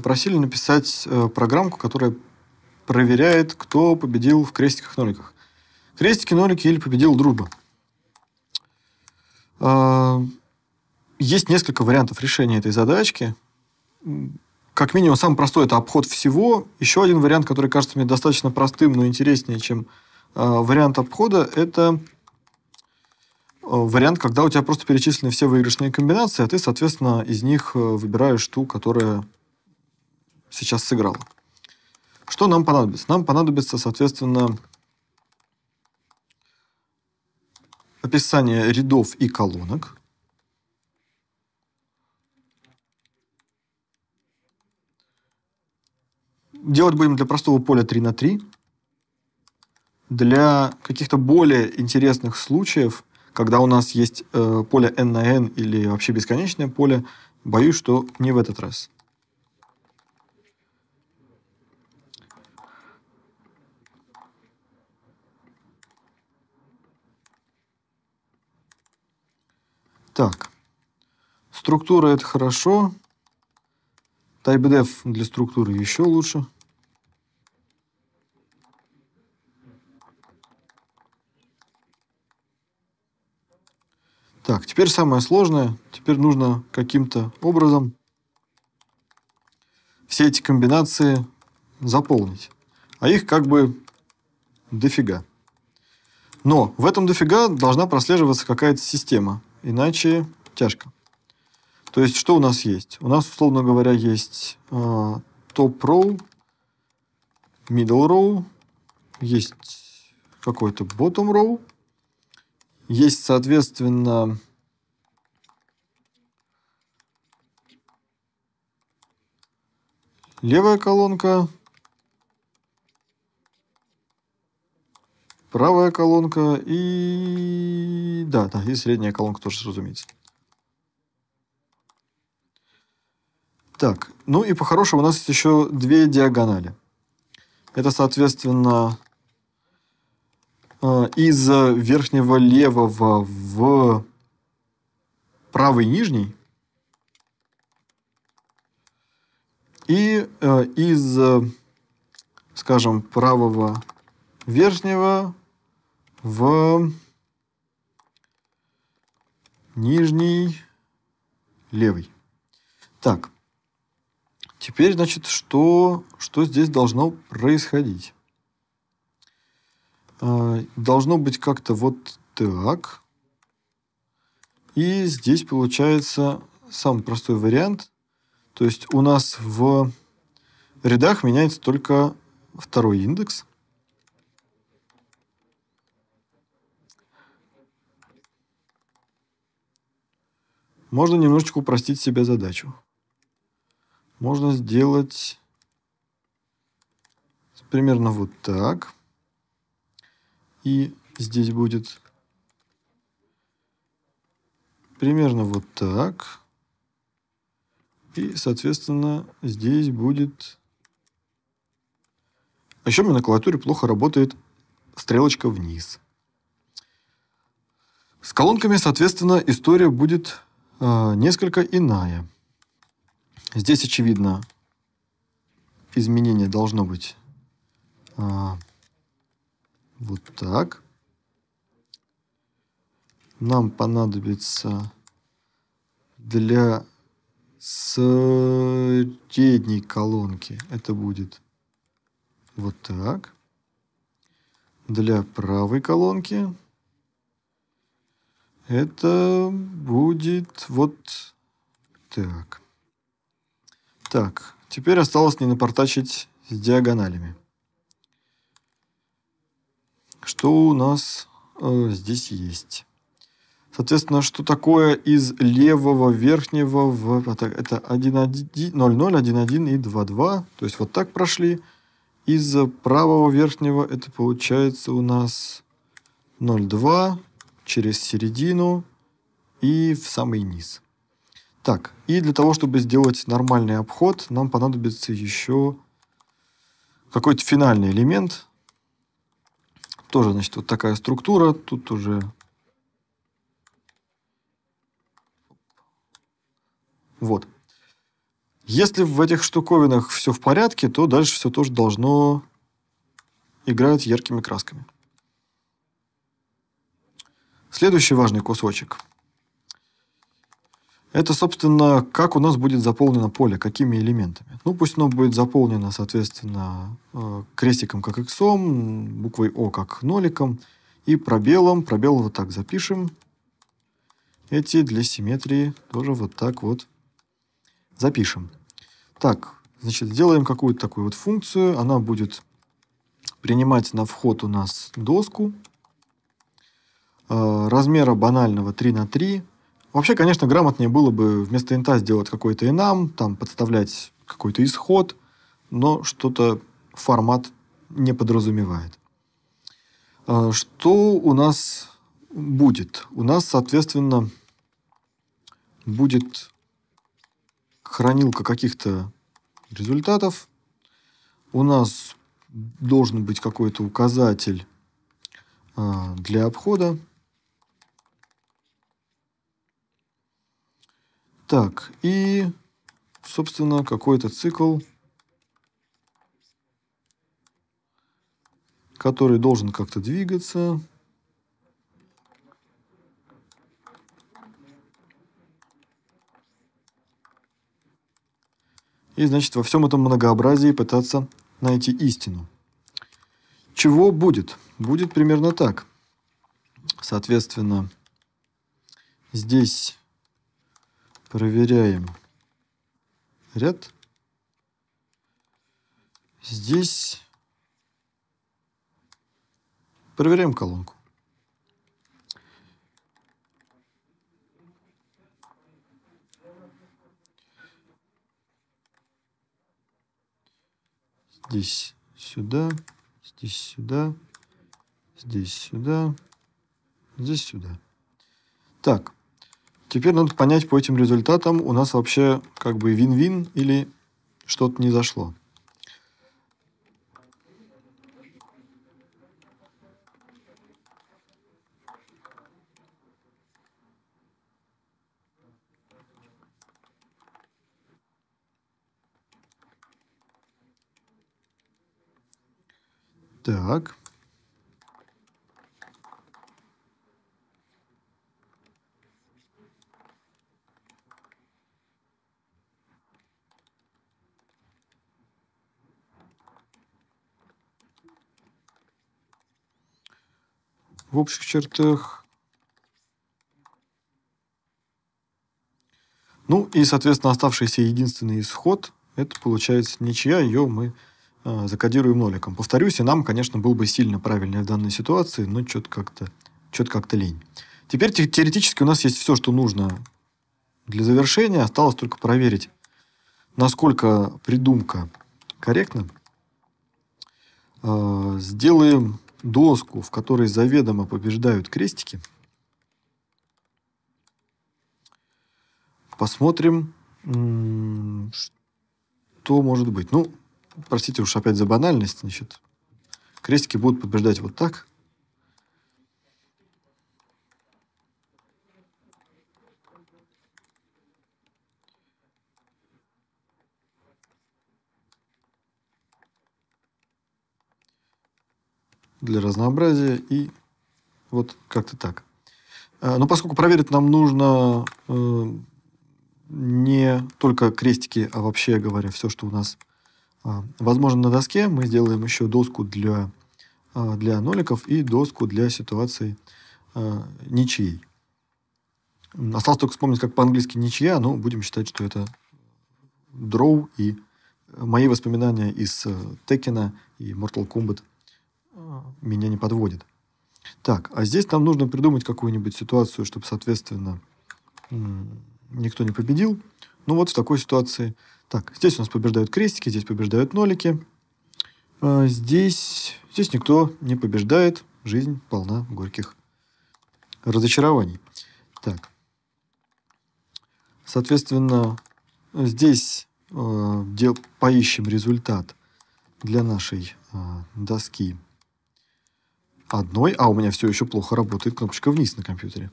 попросили написать э, программку, которая проверяет, кто победил в крестиках-ноликах. Крестики, нолики или победил дружба. А, есть несколько вариантов решения этой задачки. Как минимум, самый простой – это обход всего. Еще один вариант, который кажется мне достаточно простым, но интереснее, чем а, вариант обхода – это э, вариант, когда у тебя просто перечислены все выигрышные комбинации, а ты, соответственно, из них э, выбираешь ту, которая сейчас сыграла. Что нам понадобится? Нам понадобится, соответственно, описание рядов и колонок. Делать будем для простого поля 3 на 3. Для каких-то более интересных случаев, когда у нас есть э, поле n на n или вообще бесконечное поле, боюсь, что не в этот раз. Так, структура это хорошо. TypeDev для структуры еще лучше. Так, теперь самое сложное. Теперь нужно каким-то образом все эти комбинации заполнить. А их как бы дофига. Но в этом дофига должна прослеживаться какая-то система иначе тяжко. То есть, что у нас есть? У нас, условно говоря, есть э, top row, middle row, есть какой-то bottom row, есть, соответственно, левая колонка, правая колонка и да, да. И средняя колонка тоже, разумеется. Так, ну и по-хорошему у нас есть еще две диагонали. Это, соответственно, э, из верхнего левого в правый нижний. И э, из, скажем, правого верхнего в нижний, левый. Так, теперь, значит, что, что здесь должно происходить? А, должно быть как-то вот так. И здесь получается самый простой вариант. То есть у нас в рядах меняется только второй индекс. Можно немножечко упростить себе задачу. Можно сделать примерно вот так. И здесь будет примерно вот так. И, соответственно, здесь будет... А еще у меня на клавиатуре плохо работает стрелочка вниз. С колонками, соответственно, история будет а, несколько иная. Здесь, очевидно, изменение должно быть а, вот так. Нам понадобится для средней колонки это будет вот так. Для правой колонки это будет вот так. Так, теперь осталось не напортачить с диагоналями. Что у нас э, здесь есть? Соответственно, что такое из левого верхнего в... А это 1, 1, 0, 0, 1, 1 и 2, 2. То есть вот так прошли. Из правого верхнего это получается у нас 0, 2 через середину и в самый низ. Так, и для того, чтобы сделать нормальный обход, нам понадобится еще какой-то финальный элемент. Тоже, значит, вот такая структура. Тут уже... Вот. Если в этих штуковинах все в порядке, то дальше все тоже должно играть яркими красками. Следующий важный кусочек. Это, собственно, как у нас будет заполнено поле, какими элементами. Ну, пусть оно будет заполнено, соответственно, э, крестиком как x, буквой O как ноликом и пробелом. Пробел вот так запишем. Эти для симметрии тоже вот так вот запишем. Так, значит, сделаем какую-то такую вот функцию. Она будет принимать на вход у нас доску. Э, размера банального 3 на 3. Вообще, конечно, грамотнее было бы вместо инта сделать какой-то инам, там подставлять какой-то исход, но что-то формат не подразумевает. Э, что у нас будет? У нас, соответственно, будет хранилка каких-то результатов. У нас должен быть какой-то указатель э, для обхода. Так, и, собственно, какой-то цикл, который должен как-то двигаться. И, значит, во всем этом многообразии пытаться найти истину. Чего будет? Будет примерно так. Соответственно, здесь Проверяем ряд. Здесь проверяем колонку. Здесь сюда, здесь сюда, здесь сюда, здесь сюда. Так, Теперь надо понять по этим результатам, у нас вообще как бы вин-вин или что-то не зашло. Так. в общих чертах. Ну и, соответственно, оставшийся единственный исход, это получается ничья, ее мы э, закодируем ноликом. Повторюсь, и нам, конечно, был бы сильно правильнее в данной ситуации, но что-то как-то что-то как-то лень. Теперь те теоретически у нас есть все, что нужно для завершения. Осталось только проверить, насколько придумка корректна. -э сделаем доску, в которой заведомо побеждают крестики, посмотрим, что может быть. Ну, простите уж опять за банальность, значит, крестики будут побеждать вот так – для разнообразия и вот как-то так. Э, но поскольку проверить нам нужно э, не только крестики, а вообще говоря, все, что у нас э, возможно на доске, мы сделаем еще доску для, для ноликов и доску для ситуации ничьей. Осталось только вспомнить, как по-английски ничья, но будем считать, что это draw и мои воспоминания из Текина и Mortal Kombat – меня не подводит. Так, а здесь нам нужно придумать какую-нибудь ситуацию, чтобы, соответственно, никто не победил. Ну вот в такой ситуации. Так, здесь у нас побеждают крестики, здесь побеждают нолики. А здесь, здесь никто не побеждает. Жизнь полна горьких разочарований. Так. Соответственно, здесь э, дел, поищем результат для нашей э, доски одной, а у меня все еще плохо работает кнопочка вниз на компьютере.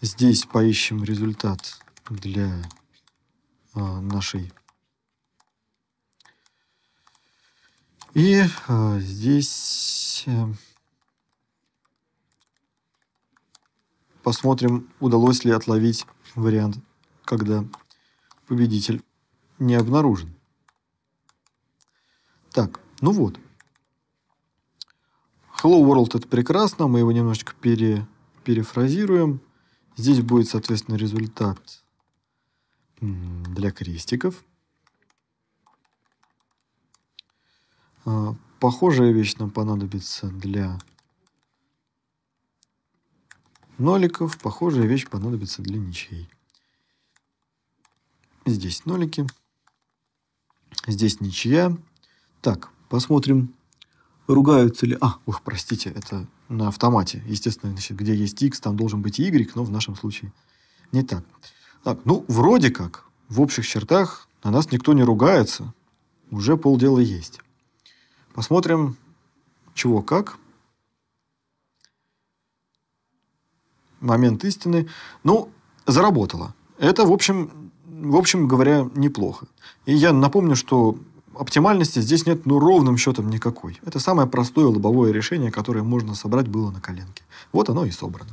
Здесь поищем результат для э, нашей. И э, здесь э, посмотрим, удалось ли отловить вариант, когда победитель не обнаружен. Так, ну вот. Hello World это прекрасно, мы его немножечко пере, перефразируем. Здесь будет, соответственно, результат для крестиков. А, похожая вещь нам понадобится для ноликов. Похожая вещь понадобится для ничей. Здесь нолики. Здесь ничья. Так, посмотрим ругаются ли... А, ух, простите, это на автомате. Естественно, значит, где есть X, там должен быть и Y, но в нашем случае не так. Так, ну, вроде как, в общих чертах на нас никто не ругается. Уже полдела есть. Посмотрим, чего как. Момент истины. Ну, заработало. Это, в общем, в общем говоря, неплохо. И я напомню, что Оптимальности здесь нет ну ровным счетом никакой. Это самое простое лобовое решение, которое можно собрать было на коленке. Вот оно и собрано.